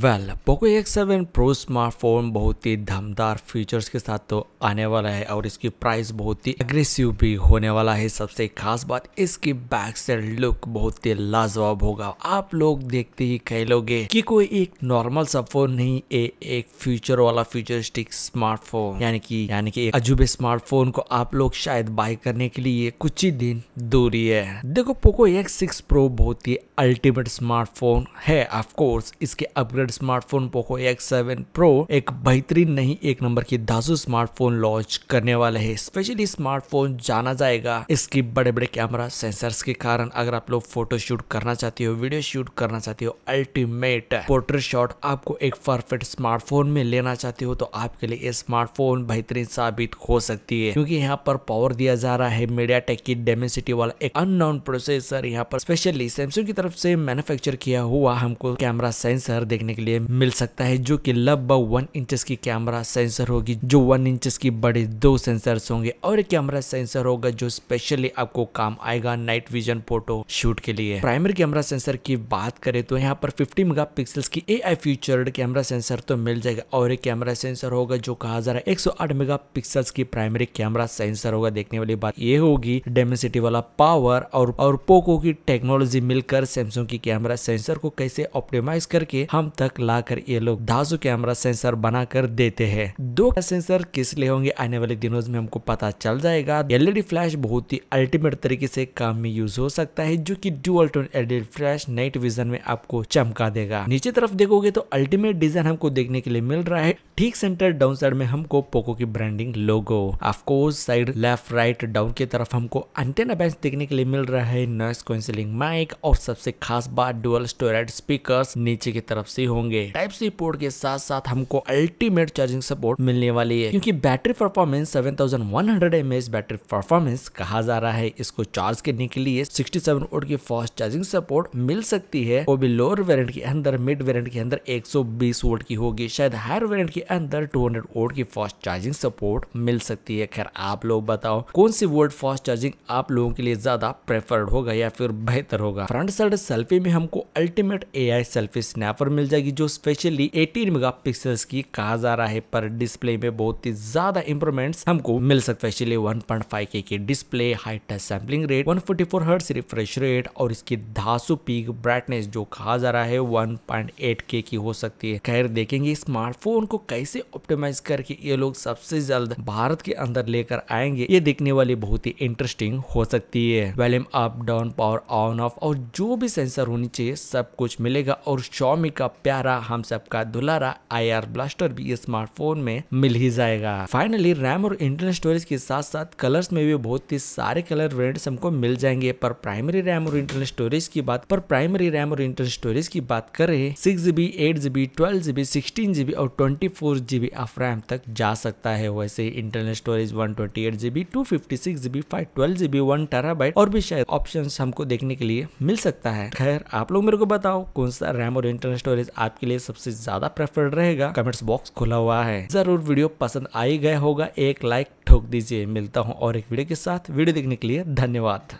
well Poco X seven pro smartphone बहुत ही दमदार फीचर्स के साथ तो आने वाला है और इसकी प्राइस बहुत ही अग्रेसिव भी होने वाला है सबसे खास बात इसकी बैक से लुक बहुत ही लाजवाब होगा आप लोग देखते ही कह लोगे कि कोई एक नॉर्मल सा फोन नहीं ए एक फ्यूचर वाला फ्यूचरिस्टिक स्मार्टफोन यानी कि यानी कि एक अजूबे स्मार्टफोन को आप लोग शायद बाय करने के लिए कुछ ही दिन दूरी है देखो पोको एक्स सिक्स प्रो बहुत ही अल्टीमेट स्मार्टफोन है ऑफकोर्स इसके upgrade upgrade smartphone Poco X seven pro एक बेहतरीन नहीं एक नंबर की दासू स्मार्टफोन लॉन्च करने वाले है स्पेशली स्मार्टफोन जाना जाएगा इसकी बड़े बड़े कैमरा सेंसर्स के कारण अगर आप लोग फोटो शूट करना चाहते हो वीडियो शूट करना चाहते हो अल्टीमेट पोर्ट्रेट शॉट आपको एक परफेक्ट स्मार्टफोन में लेना चाहते हो तो आपके लिए स्मार्टफोन बेहतरीन साबित हो सकती है क्योंकि यहाँ पर पावर दिया जा रहा है मीडिया टेक की डेमेसिटी वाला एक अननोन प्रोसेसर यहाँ पर स्पेशली सैमसंग की तरफ से मैन्युफैक्चर किया हुआ हमको कैमरा सेंसर देखने देखने के लिए मिल सकता है जो कि लगभग वन इंचज की कैमरा सेंसर होगी जो वन इंचज की बड़े दो सेंसर्स होंगे और एक कैमरा सेंसर होगा जो स्पेशली आपको काम आएगा नाइट विजन फोटो शूट के लिए प्राइमरी कैमरा सेंसर की बात करें तो यहाँ पर फिफ्टी मेगा की ए आई कैमरा सेंसर तो मिल जाएगा और एक कैमरा सेंसर होगा जो कहा जा रहा है 108 मेगापिक्सल्स की प्राइमरी कैमरा सेंसर होगा देखने वाली बात ये होगी डेमेसिटी वाला पावर और और पोको की टेक्नोलॉजी मिलकर सैमसंग की कैमरा सेंसर को कैसे ऑप्टिमाइज करके हम तक लाकर ये लोग धाजु कैमरा सेंसर बनाकर देते हैं दो सेंसर किस लिए होंगे आने वाले दिनों में हमको पता चल जाएगा एलईडी फ्लैश बहुत ही अल्टीमेट तरीके से काम में यूज हो सकता है जो की dual tone LED flash night vision में आपको चमका देगा नीचे तरफ देखोगे तो अल्टीमेट डिजाइन हमको देखने के लिए मिल रहा है ठीक सेंटर डाउन साइड में हमको पोको की branding logo of course side left right down की तरफ हमको अंटेना बेंच देखने के लिए मिल रहा है नॉइस कैंसिलिंग माइक और सबसे खास बात डुअल स्टोरेज स्पीकर्स नीचे की तरफ से सी होंगे टाइप सी पोर्ट के साथ साथ हमको अल्टीमेट चार्जिंग सपोर्ट मिलने वाली है क्योंकि battery performance 7100 mAh battery performance कहा जा रहा है इसको चार्ज करने के लिए 67 सेवन वोट की फास्ट चार्जिंग सपोर्ट मिल सकती है वो भी लोअर वेरियंट के अंदर मिड वेरियंट के अंदर एक सौ बीस की होगी शायद हायर वेरियंट के अंदर टू हंड्रेड वोल्ट की फास्ट चार्जिंग सपोर्ट मिल सकती है खैर आप लोग बताओ कौन सी वोल्ट फास्ट चार्जिंग आप लोगों के लिए ज्यादा प्रेफर्ड होगा या फिर बेहतर होगा फ्रंट साइड सेल्फी में हमको अल्टीमेट ए सेल्फी स्नैपर मिल जाएगी जो स्पेशली 18 मेगापिक्सल्स की कहा जा रहा है पर डिस्प्ले में बहुत ही ज्यादा इंप्रूवमेंट्स हमको मिल सकता है इसलिए के की display height sampling rate 144 hertz refresh rate और इसकी धासु पीक ब्राइटनेस जो कहा जा रहा है 1.8 के की हो सकती है खैर देखेंगे स्मार्टफोन को कैसे ऑप्टिमाइज करके ये लोग सबसे जल्द भारत के अंदर लेकर आएंगे ये देखने वाली बहुत ही इंटरेस्टिंग हो सकती है volume up down power on off और जो भी सेंसर होनी चाहिए सब कुछ मिलेगा और शॉमी का प्यारा हम सबका दुलारा आई आर ब्लास्टर भी स्मार्टफोन में मिल ही जाएगा फाइनली रैम और इंटरनल स्टोरेज के साथ साथ कलर्स में भी बहुत ही सारे कलर वेरियंट हमको मिल जाएंगे पर प्राइमरी रैम और इंटरनल स्टोरेज की बात पर प्राइमरी रैम और इंटरनल स्टोरेज की बात करें six GB eight GB twelve GB sixteen GB और twenty four GB of RAM तक जा सकता है वैसे internal storage one twenty eight GB two fifty six GB five twelve GB one terabyte और भी शायद ऑप्शन हमको देखने के लिए मिल सकता है खैर आप लोग मेरे को बताओ कौन सा रैम और इंटरनल स्टोरेज आपके लिए सबसे ज्यादा प्रेफर्ड रहेगा कमेंट्स बॉक्स खुला हुआ है जरूर वीडियो पसंद आई गया होगा एक लाइक ठोक दीजिए मिलता हूँ और एक वीडियो के साथ वीडियो देखने के लिए धन्यवाद